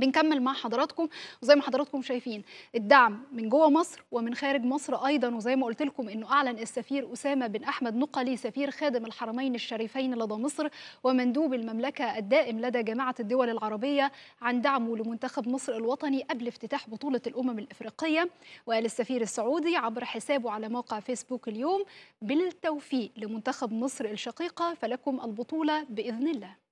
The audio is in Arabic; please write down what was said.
بنكمل مع حضراتكم وزي ما حضراتكم شايفين الدعم من جوه مصر ومن خارج مصر ايضا وزي ما قلت لكم انه اعلن السفير اسامه بن احمد نقلي سفير خادم الحرمين الشريفين لدى مصر ومندوب المملكه الدائم لدى جامعه الدول العربيه عن دعمه لمنتخب مصر الوطني قبل افتتاح بطوله الامم الافريقيه وقال السفير السعودي عبر حسابه على موقع فيسبوك اليوم بالتوفيق لمنتخب مصر الشقيقه فلكم البطوله باذن الله